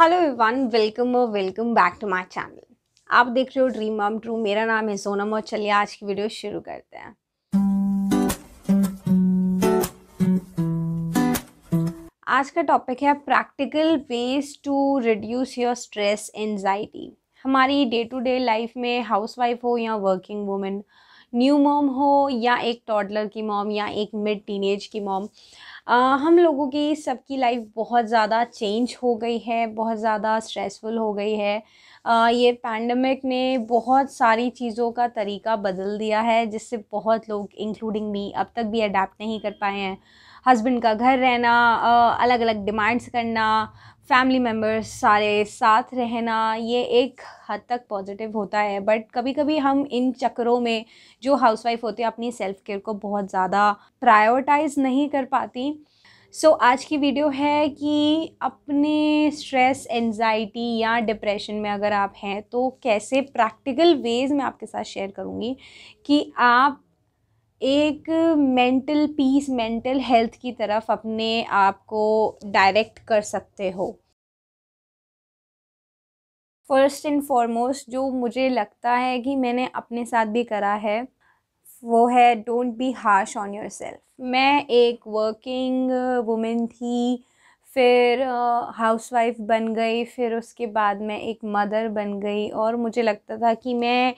hello everyone welcome और welcome back to my channel आप देख रहे हो ड्रीम मम ट्रू मेरा नाम है सोनम और चलिए आज की वीडियो शुरू करते हैं आज का टॉपिक है practical ways to reduce your stress anxiety हमारी डे टू डे लाइफ में हाउसवाइफ हो या वर्किंग वूमेन न्यू मॉम हो या एक टॉडलर की मॉम या एक मिड टीनेज की मॉम हम लोगों की सबकी लाइफ बहुत ज़्यादा चेंज हो गई है बहुत ज़्यादा स्ट्रेसफुल हो गई है ये पैंडमिक ने बहुत सारी चीज़ों का तरीका बदल दिया है जिससे बहुत लोग इंक्लूडिंग मी अब तक भी अडेप्ट नहीं कर पाए हैं हस्बैंड का घर रहना अलग अलग डिमांड्स करना फैमिली मेम्बर्स सारे साथ रहना ये एक हद तक पॉजिटिव होता है बट कभी कभी हम इन चक्करों में जो हाउसवाइफ होती है अपनी सेल्फ केयर को बहुत ज़्यादा प्रायोरिटाइज़ नहीं कर पाती सो so, आज की वीडियो है कि अपने स्ट्रेस एनजाइटी या डिप्रेशन में अगर आप हैं तो कैसे प्रैक्टिकल वेज़ में आपके साथ शेयर करूँगी कि आप एक मेंटल पीस मेंटल हेल्थ की तरफ अपने आप को डायरेक्ट कर सकते हो फ़र्स्ट एंड फॉरमोस्ट जो मुझे लगता है कि मैंने अपने साथ भी करा है वो है don't be harsh on yourself मैं एक वर्किंग वुमेन थी फिर हाउसवाइफ बन गई फिर उसके बाद मैं एक मदर बन गई और मुझे लगता था कि मैं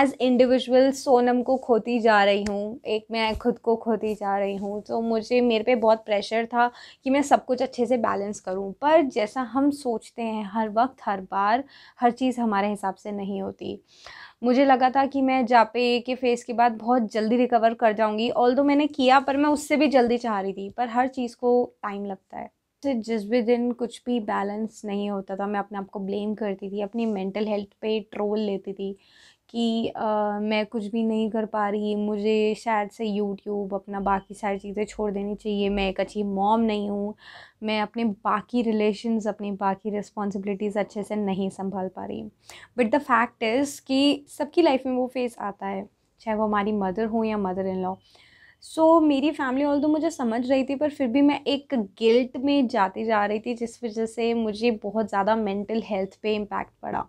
एज़ इंडिविजुअल सोनम को खोती जा रही हूँ एक मैं खुद को खोती जा रही हूँ तो मुझे मेरे पे बहुत प्रेशर था कि मैं सब कुछ अच्छे से बैलेंस करूँ पर जैसा हम सोचते हैं हर वक्त हर बार हर चीज़ हमारे हिसाब से नहीं होती मुझे लगा था कि मैं जापे के फेस के बाद बहुत जल्दी रिकवर कर जाऊँगी ऑल मैंने किया पर मैं उससे भी जल्दी चाह रही थी पर हर चीज़ को टाइम लगता है जिस भी दिन कुछ भी बैलेंस नहीं होता था मैं अपने आप को ब्लेम करती थी अपनी मेंटल हेल्थ पे ट्रोल लेती थी कि आ, मैं कुछ भी नहीं कर पा रही मुझे शायद से यूट्यूब अपना बाकी सारी चीज़ें छोड़ देनी चाहिए मैं एक अच्छी मॉम नहीं हूँ मैं अपने बाकी रिलेशंस अपनी बाकी रिस्पॉन्सिबिलिटीज़ अच्छे से नहीं संभाल पा रही बट द फैक्ट इज़ कि सबकी लाइफ में वो फेस आता है चाहे वो हमारी मदर हो या mother in law so so, मेरी फैमिली ऑल तो मुझे समझ रही थी पर फिर भी मैं एक गिल्ट में जाती जा रही थी जिस वजह से मुझे बहुत ज़्यादा मेंटल हेल्थ पे इम्पैक्ट पड़ा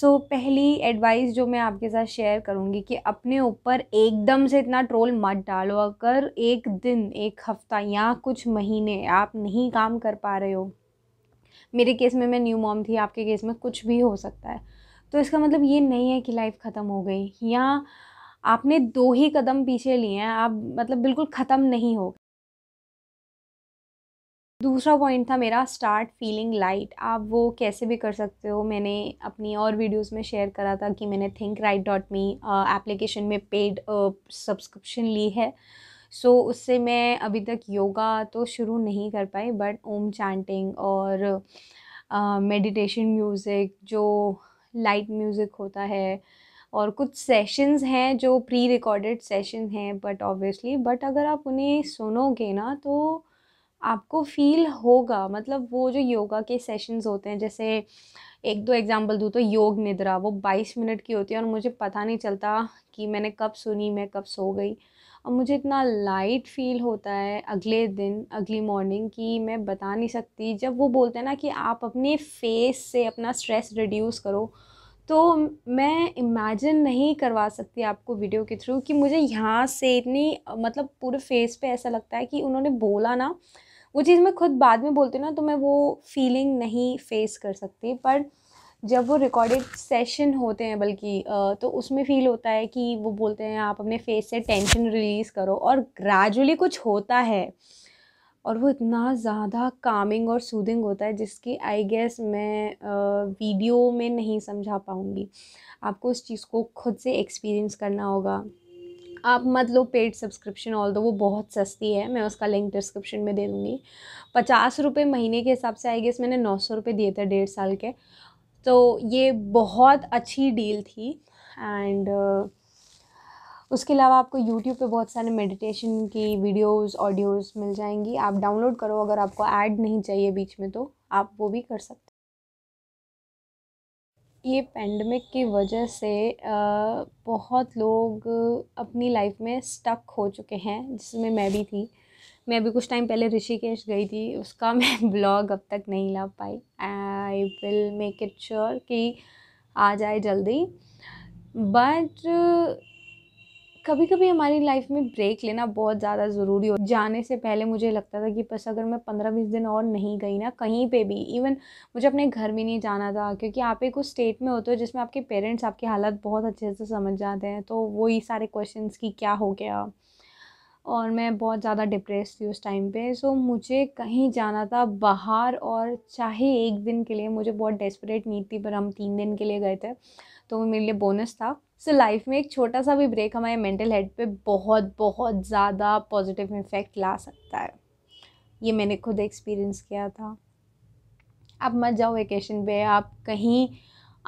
सो so, पहली एडवाइस जो मैं आपके साथ शेयर करूँगी कि अपने ऊपर एकदम से इतना ट्रोल मत डालो अगर एक दिन एक हफ्ता या कुछ महीने आप नहीं काम कर पा रहे हो मेरे केस में मैं न्यू मॉम थी आपके केस में कुछ भी हो सकता है तो इसका मतलब ये नहीं है कि लाइफ ख़त्म हो गई या आपने दो ही कदम पीछे लिए हैं आप मतलब बिल्कुल ख़त्म नहीं हो दूसरा पॉइंट था मेरा स्टार्ट फीलिंग लाइट आप वो कैसे भी कर सकते हो मैंने अपनी और वीडियोस में शेयर करा था कि मैंने think right dot me application में पेड सब्सक्रिप्शन ली है सो so, उससे मैं अभी तक योगा तो शुरू नहीं कर पाई बट ओम चैंटिंग और मेडिटेशन uh, म्यूज़िक जो लाइट म्यूज़िक होता है और कुछ सेशंस हैं जो प्री रिकॉर्डेड सेशन हैं बट ऑब्वियसली बट अगर आप उन्हें सुनोगे ना तो आपको फील होगा मतलब वो जो योगा के सेशंस होते हैं जैसे एक दो एग्जांपल दूँ तो योग निद्रा वो 22 मिनट की होती है और मुझे पता नहीं चलता कि मैंने कब सुनी मैं कब सो गई और मुझे इतना लाइट फील होता है अगले दिन अगली मॉर्निंग कि मैं बता नहीं सकती जब वो बोलते हैं ना कि आप अपने फेस से अपना स्ट्रेस रिड्यूस करो तो मैं इमेजिन नहीं करवा सकती आपको वीडियो के थ्रू कि मुझे यहाँ से इतनी मतलब पूरे फेस पे ऐसा लगता है कि उन्होंने बोला ना वो चीज़ मैं खुद बाद में बोलती हूँ ना तो मैं वो फीलिंग नहीं फेस कर सकती पर जब वो रिकॉर्डेड सेशन होते हैं बल्कि तो उसमें फ़ील होता है कि वो बोलते हैं आप अपने फेस से टेंशन रिलीज़ करो और ग्रेजुअली कुछ होता है और वो इतना ज़्यादा कामिंग और सूदिंग होता है जिसकी आई गेस मैं वीडियो में नहीं समझा पाऊँगी आपको उस चीज़ को खुद से एक्सपीरियंस करना होगा आप मत लो पेड सब्सक्रिप्शन ऑल दो वो बहुत सस्ती है मैं उसका लिंक डिस्क्रिप्शन में दे दूँगी पचास रुपये महीने के हिसाब से आई गेस मैंने नौ सौ रुपये दिए थे डेढ़ साल के तो ये बहुत अच्छी डील थी एंड uh, उसके अलावा आपको यूट्यूब पे बहुत सारे मेडिटेशन की वीडियोस ऑडियोस मिल जाएंगी आप डाउनलोड करो अगर आपको ऐड नहीं चाहिए बीच में तो आप वो भी कर सकते ये पेंडमिक की वजह से बहुत लोग अपनी लाइफ में स्टक हो चुके हैं जिसमें मैं भी थी मैं अभी कुछ टाइम पहले ऋषिकेश गई थी उसका मैं ब्लॉग अब तक नहीं ला पाई I will make it sure कि आ जाए जल्दी बट कभी कभी हमारी लाइफ में ब्रेक लेना बहुत ज़्यादा ज़रूरी हो जाने से पहले मुझे लगता था कि बस अगर मैं पंद्रह बीस दिन और नहीं गई ना कहीं पे भी इवन मुझे अपने घर में नहीं जाना था क्योंकि आप एक उस स्टेट में होते हो जिसमें आपके पेरेंट्स आपकी हालत बहुत अच्छे से समझ जाते हैं तो वही सारे क्वेश्चन की क्या हो गया और मैं बहुत ज़्यादा डिप्रेस थी उस टाइम पे सो मुझे कहीं जाना था बाहर और चाहे एक दिन के लिए मुझे बहुत डेस्परेट नीड थी पर हम तीन दिन के लिए गए थे तो वो मेरे लिए बोनस था सो so, लाइफ में एक छोटा सा भी ब्रेक हमारे मेंटल हेल्थ पे बहुत बहुत ज़्यादा पॉजिटिव इफ़ेक्ट ला सकता है ये मैंने खुद एक्सपीरियंस किया था आप मत जाओ वेकेशन पे आप कहीं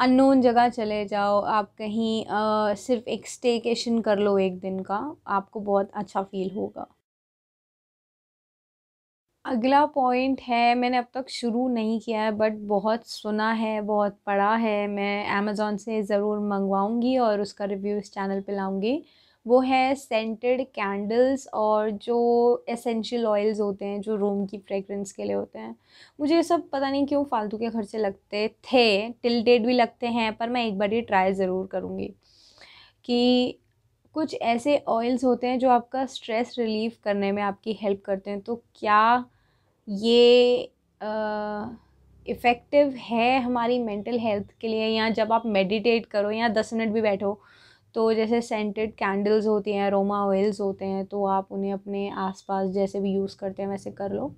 अननोन जगह चले जाओ आप कहीं आ, सिर्फ एक स्टेकेशन कर लो एक दिन का आपको बहुत अच्छा फील होगा अगला पॉइंट है मैंने अब तक शुरू नहीं किया है बट बहुत सुना है बहुत पढ़ा है मैं अमेज़ोन से ज़रूर मंगवाऊंगी और उसका रिव्यू इस चैनल पे लाऊंगी वो है सेंटेड कैंडल्स और जो एसेंशियल ऑयल्स होते हैं जो रूम की फ्रेगरेंस के लिए होते हैं मुझे ये सब पता नहीं क्यों फालतू के खर्चे लगते थे टिल डेट भी लगते हैं पर मैं एक बार ये ट्राई ज़रूर करूँगी कि कुछ ऐसे ऑयल्स होते हैं जो आपका स्ट्रेस रिलीव करने में आपकी हेल्प करते हैं तो क्या ये इफ़ेक्टिव है हमारी मेंटल हेल्थ के लिए या जब आप मेडिटेट करो या दस मिनट भी बैठो तो जैसे सेंटेड कैंडल्स होती हैं अरोमा ऑयल्स होते हैं तो आप उन्हें अपने आसपास जैसे भी यूज़ करते हैं वैसे कर लो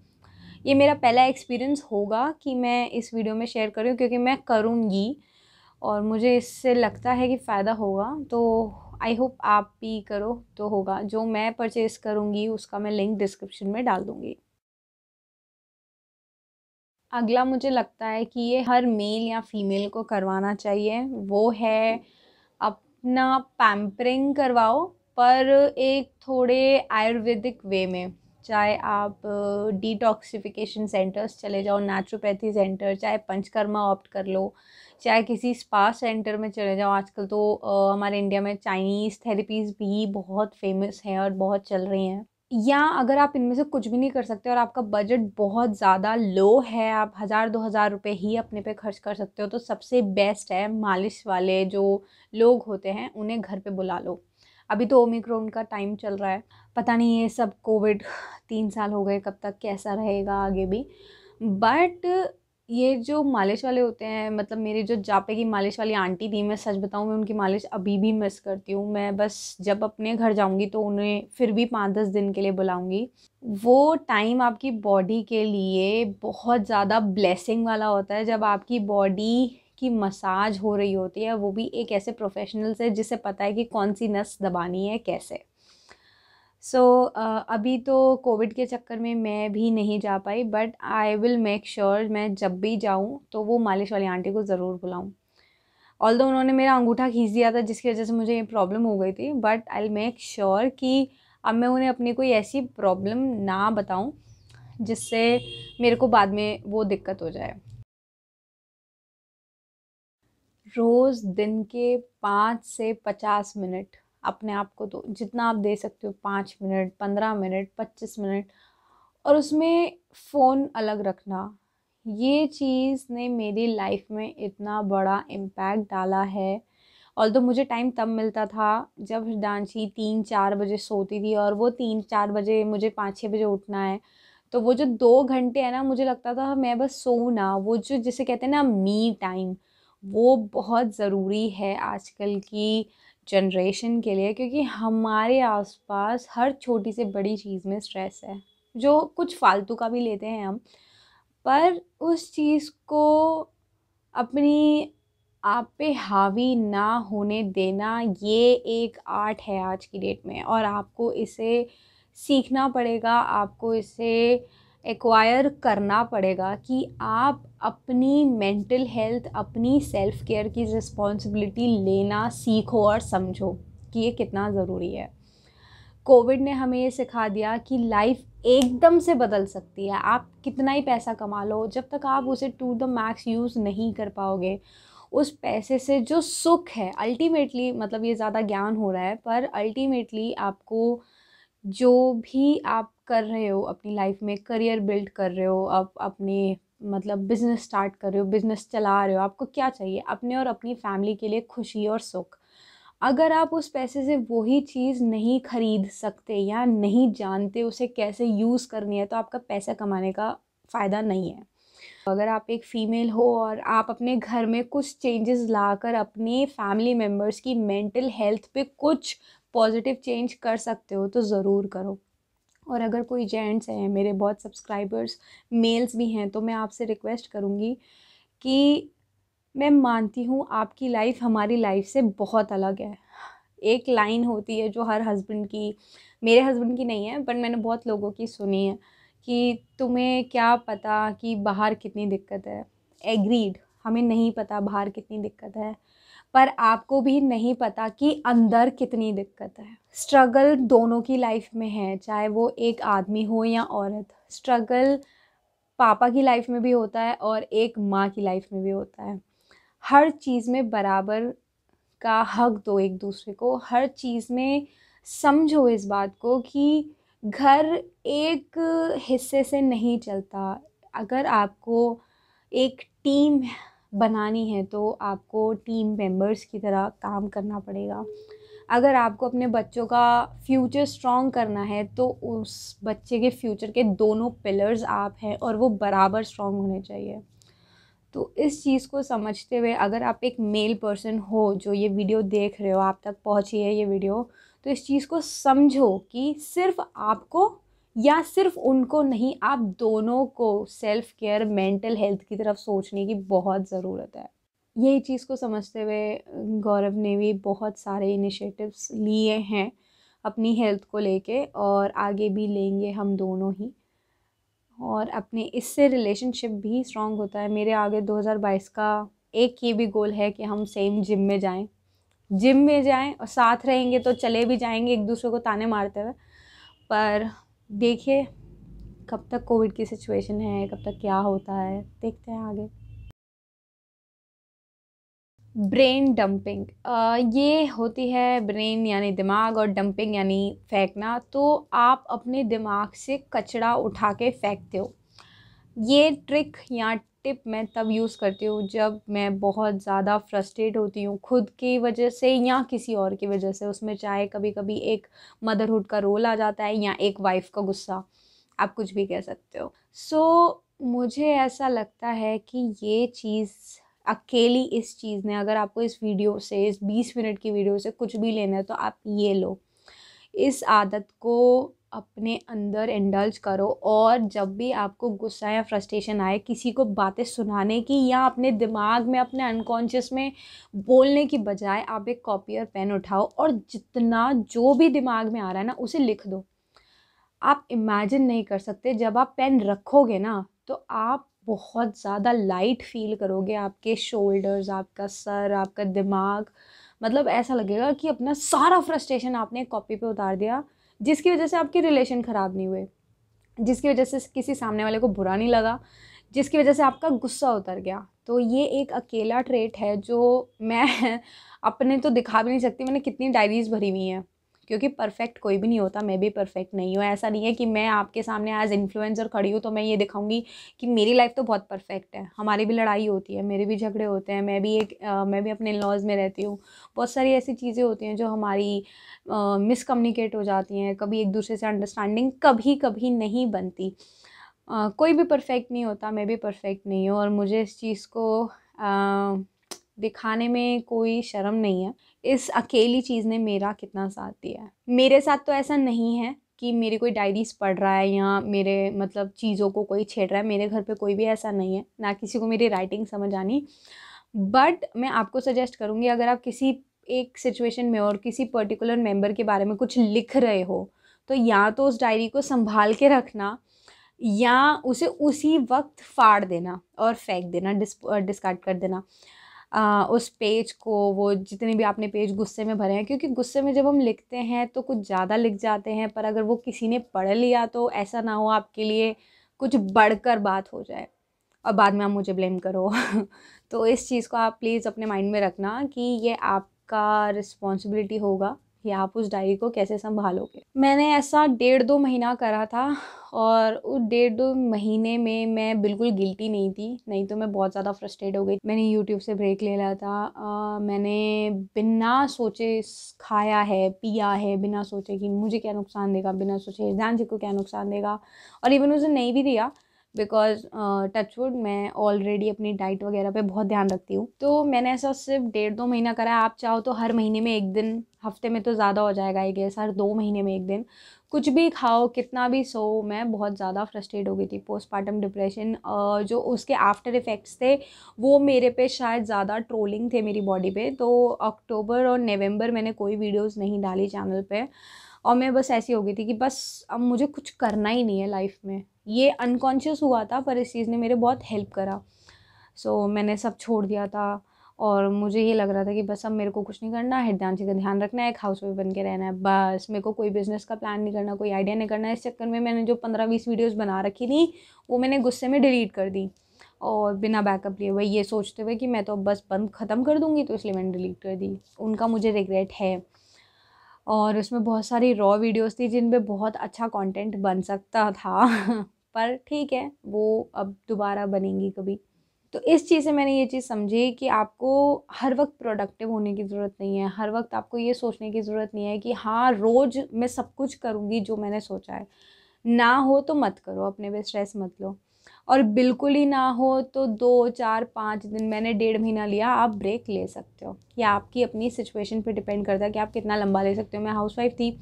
ये मेरा पहला एक्सपीरियंस होगा कि मैं इस वीडियो में शेयर करूँ क्योंकि मैं करूँगी और मुझे इससे लगता है कि फ़ायदा होगा तो आई होप आप भी करो तो होगा जो मैं परचेज़ करूँगी उसका मैं लिंक डिस्क्रिप्शन में डाल दूँगी अगला मुझे लगता है कि ये हर मेल या फीमेल को करवाना चाहिए वो है अपना पैम्परिंग करवाओ पर एक थोड़े आयुर्वेदिक वे में चाहे आप डिटॉक्सिफिकेशन सेंटर्स चले जाओ नेचुरोपैथी सेंटर चाहे पंचकर्मा ऑप्ट कर लो चाहे किसी स्पा सेंटर में चले जाओ आजकल तो हमारे इंडिया में चाइनीज़ थेरेपीज़ भी बहुत फेमस हैं और बहुत चल रही हैं या अगर आप इनमें से कुछ भी नहीं कर सकते और आपका बजट बहुत ज़्यादा लो है आप हज़ार दो हज़ार रुपये ही अपने पे खर्च कर सकते हो तो सबसे बेस्ट है मालिश वाले जो लोग होते हैं उन्हें घर पे बुला लो अभी तो ओमिक्रोन का टाइम चल रहा है पता नहीं ये सब कोविड तीन साल हो गए कब तक कैसा रहेगा आगे भी बट ये जो मालिश वाले होते हैं मतलब मेरे जो जापे की मालिश वाली आंटी थी मैं सच बताऊँ मैं उनकी मालिश अभी भी मिस करती हूँ मैं बस जब अपने घर जाऊँगी तो उन्हें फिर भी पाँच दस दिन के लिए बुलाऊँगी वो टाइम आपकी बॉडी के लिए बहुत ज़्यादा ब्लेसिंग वाला होता है जब आपकी बॉडी की मसाज हो रही होती है वो भी एक ऐसे प्रोफेशनल से जिसे पता है कि कौन सी नस दबानी है कैसे सो so, uh, अभी तो कोविड के चक्कर में मैं भी नहीं जा पाई but I will make sure मैं जब भी जाऊँ तो वो मालिश वाली आंटी को ज़रूर बुलाऊँ ऑल दो उन्होंने मेरा अंगूठा खींच दिया था जिसकी वजह से मुझे ये प्रॉब्लम हो गई थी but I will make sure कि अब मैं उन्हें अपनी कोई ऐसी प्रॉब्लम ना बताऊँ जिससे मेरे को बाद में वो दिक्कत हो जाए रोज़ दिन के पाँच से पचास मिनट अपने आप को तो जितना आप दे सकते हो पाँच मिनट पंद्रह मिनट पच्चीस मिनट और उसमें फ़ोन अलग रखना ये चीज़ ने मेरी लाइफ में इतना बड़ा इम्पैक्ट डाला है और तो मुझे टाइम तब मिलता था जब डांसी तीन चार बजे सोती थी और वो तीन चार बजे मुझे पाँच छः बजे उठना है तो वो जो दो घंटे है ना मुझे लगता था मैं बस ना वो जो जिसे कहते हैं ना मी टाइम वो बहुत ज़रूरी है आजकल की जनरेशन के लिए क्योंकि हमारे आसपास हर छोटी से बड़ी चीज़ में स्ट्रेस है जो कुछ फालतू का भी लेते हैं हम पर उस चीज़ को अपनी आप पे हावी ना होने देना ये एक आर्ट है आज की डेट में और आपको इसे सीखना पड़ेगा आपको इसे एक्वायर करना पड़ेगा कि आप अपनी मेंटल हेल्थ अपनी सेल्फ़ केयर की रिस्पॉन्सिबिलिटी लेना सीखो और समझो कि ये कितना ज़रूरी है कोविड ने हमें ये सिखा दिया कि लाइफ एकदम से बदल सकती है आप कितना ही पैसा कमा लो जब तक आप उसे टू द मैक्स यूज़ नहीं कर पाओगे उस पैसे से जो सुख है अल्टीमेटली मतलब ये ज़्यादा ज्ञान हो रहा है पर अल्टीमेटली आपको जो भी आप कर रहे हो अपनी लाइफ में करियर बिल्ड कर रहे हो आप अपने मतलब बिज़नेस स्टार्ट कर रहे हो बिज़नेस चला रहे हो आपको क्या चाहिए अपने और अपनी फैमिली के लिए खुशी और सुख अगर आप उस पैसे से वही चीज़ नहीं खरीद सकते या नहीं जानते उसे कैसे यूज़ करनी है तो आपका पैसा कमाने का फ़ायदा नहीं है अगर आप एक फ़ीमेल हो और आप अपने घर में कुछ चेंजेस लाकर अपने फैमिली मेम्बर्स की मेंटल हेल्थ पे कुछ पॉजिटिव चेंज कर सकते हो तो ज़रूर करो और अगर कोई जेंट्स हैं मेरे बहुत सब्सक्राइबर्स मेल्स भी हैं तो मैं आपसे रिक्वेस्ट करूँगी कि मैं मानती हूँ आपकी लाइफ हमारी लाइफ से बहुत अलग है एक लाइन होती है जो हर हस्बैंड की मेरे हस्बैंड की नहीं है बट मैंने बहुत लोगों की सुनी है कि तुम्हें क्या पता कि बाहर कितनी दिक्कत है एग्रीड हमें नहीं पता बाहर कितनी दिक्कत है पर आपको भी नहीं पता कि अंदर कितनी दिक्कत है स्ट्रगल दोनों की लाइफ में है चाहे वो एक आदमी हो या औरत स्ट्रगल पापा की लाइफ में भी होता है और एक माँ की लाइफ में भी होता है हर चीज़ में बराबर का हक दो एक दूसरे को हर चीज़ में समझो इस बात को कि घर एक हिस्से से नहीं चलता अगर आपको एक टीम बनानी है तो आपको टीम मेंबर्स की तरह काम करना पड़ेगा अगर आपको अपने बच्चों का फ्यूचर स्ट्रॉन्ग करना है तो उस बच्चे के फ्यूचर के दोनों पिलर्स आप हैं और वो बराबर स्ट्रॉन्ग होने चाहिए तो इस चीज़ को समझते हुए अगर आप एक मेल पर्सन हो जो ये वीडियो देख रहे हो आप तक पहुंची है ये वीडियो तो इस चीज़ को समझो कि सिर्फ आपको या सिर्फ उनको नहीं आप दोनों को सेल्फ केयर मेंटल हेल्थ की तरफ सोचने की बहुत ज़रूरत है यही चीज़ को समझते हुए गौरव ने भी बहुत सारे इनिशिएटिव्स लिए हैं अपनी हेल्थ को लेके और आगे भी लेंगे हम दोनों ही और अपने इससे रिलेशनशिप भी स्ट्रॉन्ग होता है मेरे आगे 2022 का एक ये भी गोल है कि हम सेम जिम में जाएं जिम में जाएं और साथ रहेंगे तो चले भी जाएंगे एक दूसरे को ताने मारते हुए पर देखिए कब तक कोविड की सिचुएशन है कब तक क्या होता है देखते हैं आगे ब्रेन डंपिंग ये होती है ब्रेन यानी दिमाग और डंपिंग यानी फेंकना तो आप अपने दिमाग से कचरा उठा के फेंकते हो ये ट्रिक या टिप मैं तब यूज़ करती हूँ जब मैं बहुत ज़्यादा फ्रस्ट्रेट होती हूँ खुद की वजह से या किसी और की वजह से उसमें चाहे कभी कभी एक मदरहुड का रोल आ जाता है या एक वाइफ का गुस्सा आप कुछ भी कह सकते हो सो so, मुझे ऐसा लगता है कि ये चीज़ अकेली इस चीज़ ने अगर आपको इस वीडियो से इस बीस मिनट की वीडियो से कुछ भी लेना है तो आप ये लो इस आदत को अपने अंदर इंडल्ज करो और जब भी आपको गुस्सा या फ्रस्ट्रेशन आए किसी को बातें सुनाने की या अपने दिमाग में अपने अनकॉन्शियस में बोलने की बजाय आप एक कॉपी और पेन उठाओ और जितना जो भी दिमाग में आ रहा है ना उसे लिख दो आप इमेजिन नहीं कर सकते जब आप पेन रखोगे ना तो आप बहुत ज़्यादा लाइट फील करोगे आपके शोल्डर्स आपका सर आपका दिमाग मतलब ऐसा लगेगा कि अपना सारा फ्रस्ट्रेशन आपने कॉपी पे उतार दिया जिसकी वजह से आपके रिलेशन ख़राब नहीं हुए जिसकी वजह से किसी सामने वाले को बुरा नहीं लगा जिसकी वजह से आपका गुस्सा उतर गया तो ये एक अकेला ट्रेट है जो मैं अपने तो दिखा भी नहीं सकती मैंने कितनी डायरीज़ भरी हुई हैं क्योंकि परफेक्ट कोई भी नहीं होता मैं भी परफेक्ट नहीं हूँ ऐसा नहीं है कि मैं आपके सामने एज इन्फ्लुएंसर खड़ी हूँ तो मैं ये दिखाऊँगी कि मेरी लाइफ तो बहुत परफेक्ट है हमारी भी लड़ाई होती है मेरे भी झगड़े होते हैं मैं भी एक आ, मैं भी अपने लॉज में रहती हूँ बहुत सारी ऐसी चीज़ें होती हैं जो हमारी मिसकम्युनिकेट हो जाती हैं कभी एक दूसरे से अंडरस्टैंडिंग कभी कभी नहीं बनती आ, कोई भी परफेक्ट नहीं होता मैं भी परफेक्ट नहीं हूँ और मुझे इस चीज़ को दिखाने में कोई शर्म नहीं है इस अकेली चीज़ ने मेरा कितना साथ दिया है मेरे साथ तो ऐसा नहीं है कि मेरे कोई डायरीज पढ़ रहा है या मेरे मतलब चीज़ों को कोई छेड़ रहा है मेरे घर पे कोई भी ऐसा नहीं है ना किसी को मेरी राइटिंग समझ आनी बट मैं आपको सजेस्ट करूँगी अगर आप किसी एक सिचुएशन में और किसी पर्टिकुलर मेंबर के बारे में कुछ लिख रहे हो तो या तो उस डायरी को संभाल के रखना या उसे उसी वक्त फाड़ देना और फेंक देना डिस्कार्ड कर देना उस पेज को वो जितने भी आपने पेज गुस्से में भरे हैं क्योंकि गुस्से में जब हम लिखते हैं तो कुछ ज़्यादा लिख जाते हैं पर अगर वो किसी ने पढ़ लिया तो ऐसा ना हो आपके लिए कुछ बढ़कर बात हो जाए और बाद में आप मुझे ब्लेम करो तो इस चीज़ को आप प्लीज़ अपने माइंड में रखना कि ये आपका रिस्पॉन्सिबिलिटी होगा कि आप उस डायरी को कैसे संभालोगे मैंने ऐसा डेढ़ दो महीना करा था और उस डेढ़ दो महीने में मैं बिल्कुल गिल्टी नहीं थी नहीं तो मैं बहुत ज़्यादा फ्रस्ट्रेट हो गई मैंने यूट्यूब से ब्रेक ले लिया था आ, मैंने बिना सोचे खाया है पिया है बिना सोचे कि मुझे क्या नुकसान देगा बिना सोचे ध्यान जी को क्या नुकसान देगा और इवन उसे नहीं भी दिया बिकॉज टचवुड uh, मैं ऑलरेडी अपनी डाइट वगैरह पे बहुत ध्यान रखती हूँ तो मैंने ऐसा सिर्फ डेढ़ दो महीना करा है आप चाहो तो हर महीने में एक दिन हफ्ते में तो ज़्यादा हो जाएगा ये गैस हर दो महीने में एक दिन कुछ भी खाओ कितना भी सो मैं बहुत ज़्यादा फ्रस्ट्रेट हो गई थी पोस्टमार्टम डिप्रेशन जो उसके आफ्टर इफ़ेक्ट्स थे वो मेरे पे शायद ज़्यादा ट्रोलिंग थे मेरी बॉडी पे तो अक्टूबर और नवंबर मैंने कोई वीडियोस नहीं डाली चैनल पे और मैं बस ऐसी हो गई थी कि बस अब मुझे कुछ करना ही नहीं है लाइफ में ये अनकॉन्शियस हुआ था पर इस चीज़ ने मेरे बहुत हेल्प करा सो so, मैंने सब छोड़ दिया था और मुझे ये लग रहा था कि बस अब मेरे को कुछ नहीं करना है ध्यान चीज़ का ध्यान रखना है एक हाउस वाइफ बन के रहना है बस मेरे को कोई बिजनेस का प्लान नहीं करना कोई आइडिया नहीं करना इस चक्कर में मैंने जो पंद्रह बीस वीडियोस बना रखी थी वो मैंने गुस्से में डिलीट कर दी और बिना बैकअप लिए हुए ये सोचते हुए कि मैं तो बस बंद ख़त्म कर दूँगी तो इसलिए मैंने डिलीट कर दी उनका मुझे रिग्रेट है और उसमें बहुत सारी रॉ वीडियोस थी जिन पे बहुत अच्छा कंटेंट बन सकता था पर ठीक है वो अब दोबारा बनेंगी कभी तो इस चीज़ से मैंने ये चीज़ समझी कि आपको हर वक्त प्रोडक्टिव होने की ज़रूरत नहीं है हर वक्त आपको ये सोचने की ज़रूरत नहीं है कि हाँ रोज़ मैं सब कुछ करूँगी जो मैंने सोचा है ना हो तो मत करो अपने पे स्ट्रेस मत लो और बिल्कुल ही ना हो तो दो चार पाँच दिन मैंने डेढ़ महीना लिया आप ब्रेक ले सकते हो या आपकी अपनी सिचुएशन पे डिपेंड करता है कि आप कितना लंबा ले सकते हो मैं हाउस थी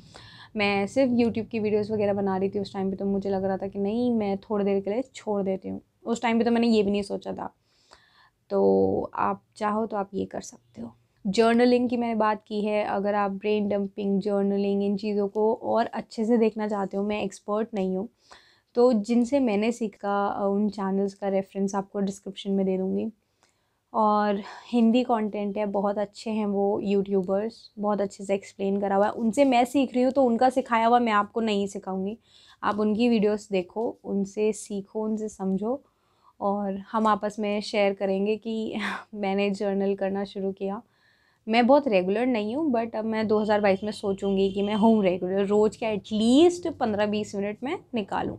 मैं सिर्फ यूट्यूब की वीडियोस वगैरह बना रही थी उस टाइम पे तो मुझे लग रहा था कि नहीं मैं थोड़ी देर के लिए छोड़ देती हूँ उस टाइम पे तो मैंने ये भी नहीं सोचा था तो आप चाहो तो आप ये कर सकते हो जर्नलिंग की मैंने बात की है अगर आप ब्रेन डंपिंग जर्नलिंग इन चीज़ों को और अच्छे से देखना चाहते हो मैं एक्सपर्ट नहीं हूँ तो जिनसे मैंने सीखा उन चैनल्स का रेफरेंस आपको डिस्क्रिप्शन में दे दूँगी और हिंदी कंटेंट है बहुत अच्छे हैं वो यूट्यूबर्स बहुत अच्छे से एक्सप्लेन करा हुआ है उनसे मैं सीख रही हूँ तो उनका सिखाया हुआ मैं आपको नहीं सिखाऊंगी आप उनकी वीडियोस देखो उनसे सीखो उनसे समझो और हम आपस में शेयर करेंगे कि मैंने जर्नल करना शुरू किया मैं बहुत रेगुलर नहीं हूँ बट अब मैं 2022 में सोचूंगी कि मैं हूँ रेगुलर रोज़ के एटलीस्ट 15-20 मिनट में निकालूँ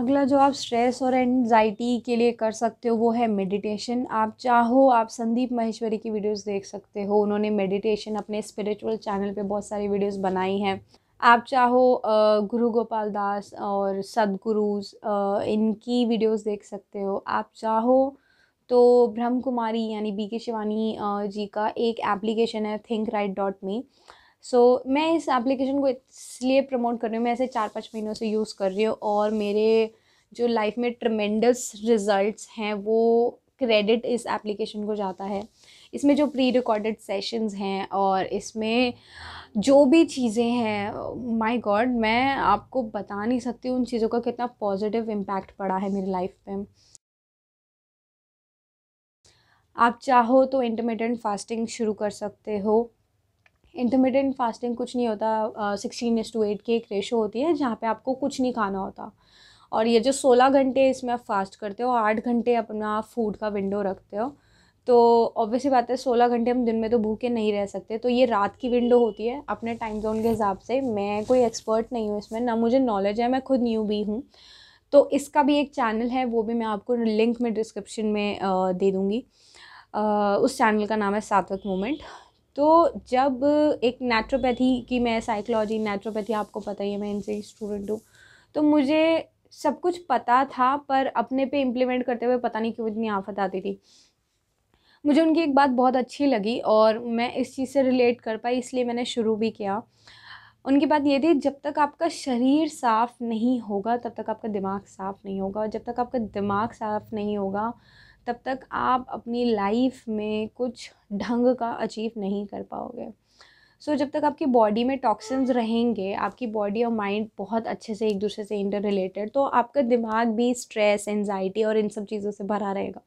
अगला जो आप स्ट्रेस और एनजाइटी के लिए कर सकते हो वो है मेडिटेशन आप चाहो आप संदीप महेश्वरी की वीडियोस देख सकते हो उन्होंने मेडिटेशन अपने स्पिरिचुअल चैनल पे बहुत सारी वीडियोस बनाई हैं आप चाहो गुरु गोपाल दास और सदगुरुज इनकी वीडियोस देख सकते हो आप चाहो तो ब्रह्म कुमारी यानी बी के शिवानी जी का एक एप्लीकेशन है think right dot me so मैं इस एप्लीकेशन को इसलिए प्रमोट कर रही हूँ मैं ऐसे चार पाँच महीनों से यूज़ कर रही हूँ और मेरे जो लाइफ में ट्रमेंडस रिज़ल्ट हैं वो क्रेडिट इस एप्लीकेशन को जाता है इसमें जो प्री रिकॉर्डेड सेशंस हैं और इसमें जो भी चीज़ें हैं माय गॉड मैं आपको बता नहीं सकती उन चीज़ों का कितना पॉजिटिव इम्पैक्ट पड़ा है मेरी लाइफ पे आप चाहो तो इंटरमीडियंट फास्टिंग शुरू कर सकते हो इंटरमीडियंट फास्टिंग कुछ नहीं होता सिक्सटीन एस टू एट की एक रेशो होती है जहाँ पे आपको कुछ नहीं खाना होता और ये जो सोलह घंटे इसमें आप फास्ट करते हो आठ घंटे अपना फूड का विंडो रखते हो तो ऑब्वियसली बात है सोलह घंटे हम दिन में तो भूखे नहीं रह सकते तो ये रात की विंडो होती है अपने टाइम जोन के हिसाब से मैं कोई एक्सपर्ट नहीं हूँ इसमें ना मुझे नॉलेज है मैं खुद न्यू भी हूँ तो इसका भी एक चैनल है वो भी मैं आपको लिंक में डिस्क्रिप्शन में दे दूँगी उस चैनल का नाम है सात्विक मोमेंट तो जब एक नेचुरोपैथी की मैं साइकोलॉजी नेचुरोपैथी आपको पता ही है मैं इनसे स्टूडेंट हूँ तो मुझे सब कुछ पता था पर अपने पे इम्प्लीमेंट करते हुए पता नहीं क्यों इतनी आफत आती थी मुझे उनकी एक बात बहुत अच्छी लगी और मैं इस चीज़ से रिलेट कर पाई इसलिए मैंने शुरू भी किया उनकी बात ये थी जब तक आपका शरीर साफ़ नहीं होगा तब तक आपका दिमाग साफ़ नहीं होगा और जब तक आपका दिमाग साफ़ नहीं होगा तब तक आप अपनी लाइफ में कुछ ढंग का अचीव नहीं कर पाओगे सो so, जब तक आपकी बॉडी में टॉक्सिन्स रहेंगे आपकी बॉडी और माइंड बहुत अच्छे से एक दूसरे से इंटर रिलेटेड तो आपका दिमाग भी स्ट्रेस एनजाइटी और इन सब चीज़ों से भरा रहेगा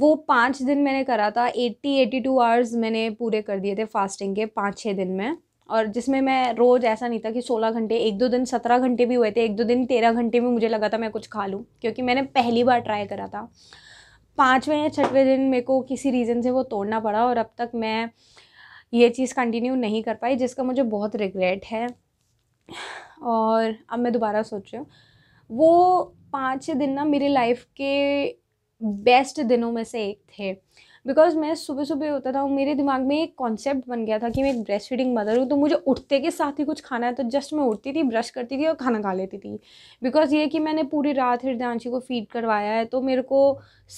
वो पाँच दिन मैंने करा था एट्टी एटी टू आवर्स मैंने पूरे कर दिए थे फास्टिंग के पाँच छः दिन में और जिसमें मैं रोज़ ऐसा नहीं था कि सोलह घंटे एक दो दिन सत्रह घंटे भी हुए थे एक दो दिन तेरह घंटे में मुझे लगा था मैं कुछ खा लूँ क्योंकि मैंने पहली बार ट्राई करा था पाँचवें या छठवें दिन मेरे को किसी रीज़न से वो तोड़ना पड़ा और अब तक मैं ये चीज़ कंटिन्यू नहीं कर पाई जिसका मुझे बहुत रिग्रेट है और अब मैं दोबारा सोच रही हूँ वो पाँच दिन ना मेरी लाइफ के बेस्ट दिनों में से एक थे बिकॉज मैं सुबह सुबह होता था मेरे दिमाग में एक कॉन्सेप्ट बन गया था कि मैं एक ब्रेस्ट फीडिंग मदर हूँ तो मुझे उठते के साथ ही कुछ खाना है तो जस्ट मैं उठती थी ब्रश करती थी और खाना खा लेती थी बिकॉज ये कि मैंने पूरी रात हृदयांशी को फीड करवाया है तो मेरे को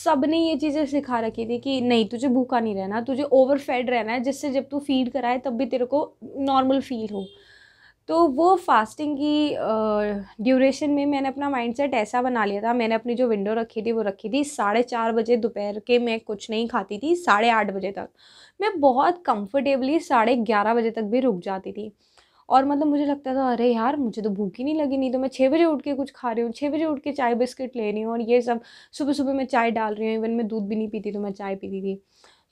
सब ने ये चीज़ें सिखा रखी थी कि नहीं तुझे भूखा नहीं रहना तुझे ओवर फेड रहना है जिससे जब तू फीड कराए तब भी तेरे को नॉर्मल फील हो तो वो फास्टिंग की ड्यूरेशन में मैंने अपना माइंडसेट ऐसा बना लिया था मैंने अपनी जो विंडो रखी थी वो रखी थी साढ़े चार बजे दोपहर के मैं कुछ नहीं खाती थी साढ़े आठ बजे तक मैं बहुत कंफर्टेबली साढ़े ग्यारह बजे तक भी रुक जाती थी और मतलब मुझे लगता था अरे यार मुझे तो भूख ही नहीं लगी नहीं तो मैं छः बजे उठ के कुछ खा रही हूँ छः बजे उठ के चाय बिस्किट ले रही हूँ और ये सब सुबह सुबह मैं चाय डाल रही हूँ इवन मैं दूध भी नहीं पीती तो मैं चाय पीती थी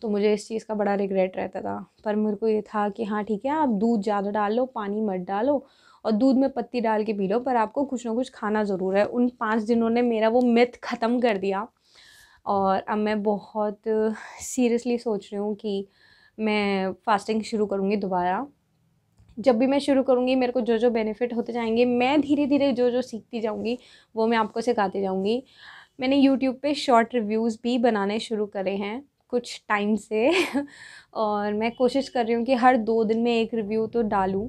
तो मुझे इस चीज़ का बड़ा रिग्रेट रहता था पर मेरे को ये था कि हाँ ठीक है आप दूध ज़्यादा डाल लो पानी मत डालो और दूध में पत्ती डाल के पी लो पर आपको कुछ ना कुछ खाना ज़रूर है उन पाँच दिनों ने मेरा वो मिथ ख़त्म कर दिया और अब मैं बहुत सीरियसली सोच रही हूँ कि मैं फास्टिंग शुरू करूँगी दोबारा जब भी मैं शुरू करूँगी मेरे को जो जो बेनिफिट होते जाएंगे मैं धीरे धीरे जो जो सीखती जाऊँगी वो मैं आपको सिखाती जाऊँगी मैंने यूट्यूब पे शॉर्ट रिव्यूज़ भी बनाने शुरू करे हैं कुछ टाइम से और मैं कोशिश कर रही हूँ कि हर दो दिन में एक रिव्यू तो डालूँ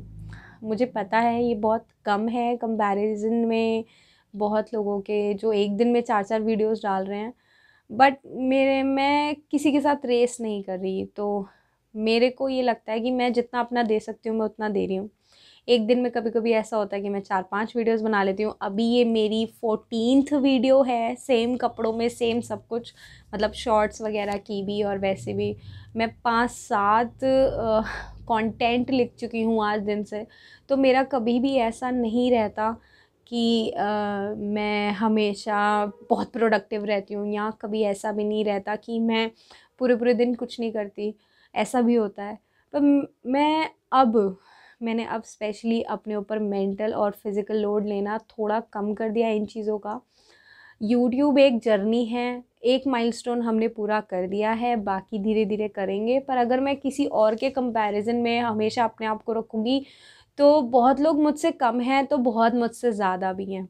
मुझे पता है ये बहुत कम है कंपैरिजन में बहुत लोगों के जो एक दिन में चार चार वीडियोस डाल रहे हैं बट मेरे मैं किसी के साथ रेस नहीं कर रही तो मेरे को ये लगता है कि मैं जितना अपना दे सकती हूँ मैं उतना दे रही हूँ एक दिन में कभी कभी ऐसा होता है कि मैं चार पांच वीडियोस बना लेती हूँ अभी ये मेरी फोर्टीनथ वीडियो है सेम कपड़ों में सेम सब कुछ मतलब शॉर्ट्स वगैरह की भी और वैसे भी मैं पाँच सात कंटेंट लिख चुकी हूँ आज दिन से तो मेरा कभी भी ऐसा नहीं रहता कि आ, मैं हमेशा बहुत प्रोडक्टिव रहती हूँ या कभी ऐसा भी नहीं रहता कि मैं पूरे पूरे दिन कुछ नहीं करती ऐसा भी होता है पर मैं अब मैंने अब स्पेशली अपने ऊपर मेंटल और फिज़िकल लोड लेना थोड़ा कम कर दिया इन चीज़ों का यूट्यूब एक जर्नी है एक माइलस्टोन हमने पूरा कर दिया है बाकी धीरे धीरे करेंगे पर अगर मैं किसी और के कंपैरिजन में हमेशा अपने आप को रखूँगी तो बहुत लोग मुझसे कम हैं तो बहुत मुझसे ज़्यादा भी हैं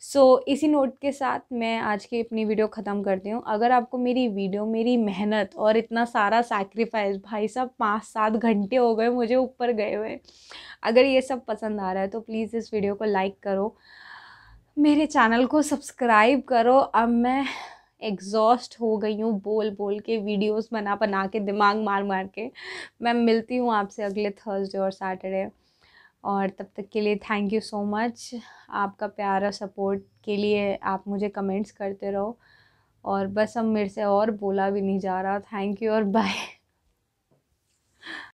सो so, इसी नोट के साथ मैं आज की अपनी वीडियो ख़त्म करती हूँ अगर आपको मेरी वीडियो मेरी मेहनत और इतना सारा सैक्रिफाइस भाई साहब पाँच सात घंटे हो गए मुझे ऊपर गए हुए अगर ये सब पसंद आ रहा है तो प्लीज़ इस वीडियो को लाइक करो मेरे चैनल को सब्सक्राइब करो अब मैं एग्जॉस्ट हो गई हूँ बोल बोल के वीडियोज़ बना बना के दिमाग मार मार के मैं मिलती हूँ आपसे अगले थर्सडे और सैटरडे और तब तक के लिए थैंक यू सो मच आपका प्यार और सपोर्ट के लिए आप मुझे कमेंट्स करते रहो और बस अब मेरे से और बोला भी नहीं जा रहा थैंक यू और बाय